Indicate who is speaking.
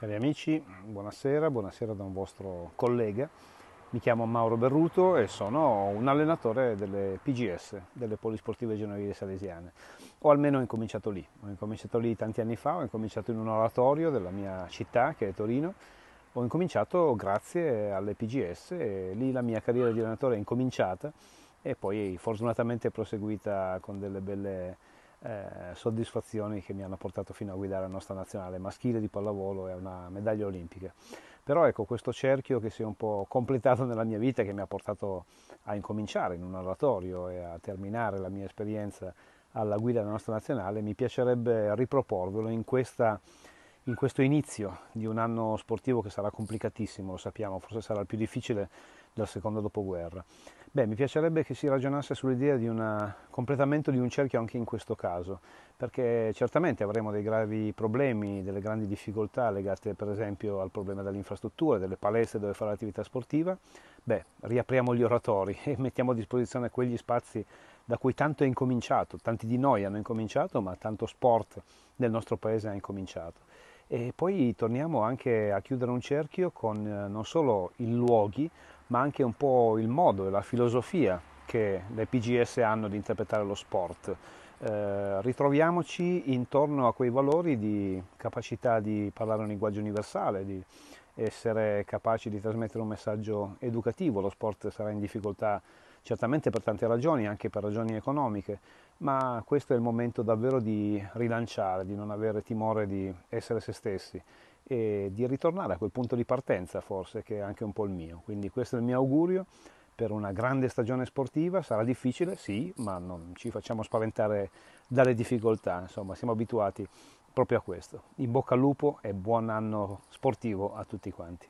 Speaker 1: Cari amici, buonasera, buonasera da un vostro collega. Mi chiamo Mauro Berruto e sono un allenatore delle PGS, delle Polisportive Genovese Salesiane. O almeno ho incominciato lì. Ho incominciato lì tanti anni fa, ho incominciato in un oratorio della mia città, che è Torino. Ho incominciato grazie alle PGS e lì la mia carriera di allenatore è incominciata e poi fortunatamente è proseguita con delle belle eh, soddisfazioni che mi hanno portato fino a guidare la nostra nazionale maschile di pallavolo e una medaglia olimpica. Però ecco questo cerchio che si è un po' completato nella mia vita, che mi ha portato a incominciare in un oratorio e a terminare la mia esperienza alla guida della nostra nazionale, mi piacerebbe riproporvelo in, questa, in questo inizio di un anno sportivo che sarà complicatissimo, lo sappiamo, forse sarà il più difficile del secondo dopoguerra. Beh, mi piacerebbe che si ragionasse sull'idea di un completamento di un cerchio anche in questo caso, perché certamente avremo dei gravi problemi, delle grandi difficoltà legate per esempio al problema dell'infrastruttura, delle palestre dove fare l'attività sportiva. Beh, riapriamo gli oratori e mettiamo a disposizione quegli spazi da cui tanto è incominciato, tanti di noi hanno incominciato, ma tanto sport nel nostro paese ha incominciato. E poi torniamo anche a chiudere un cerchio con eh, non solo i luoghi, ma anche un po' il modo e la filosofia che le PGS hanno di interpretare lo sport. Eh, ritroviamoci intorno a quei valori di capacità di parlare un linguaggio universale, di essere capaci di trasmettere un messaggio educativo. Lo sport sarà in difficoltà certamente per tante ragioni, anche per ragioni economiche, ma questo è il momento davvero di rilanciare, di non avere timore di essere se stessi e di ritornare a quel punto di partenza forse che è anche un po' il mio. Quindi questo è il mio augurio per una grande stagione sportiva, sarà difficile sì, ma non ci facciamo spaventare dalle difficoltà, insomma siamo abituati proprio a questo. In bocca al lupo e buon anno sportivo a tutti quanti.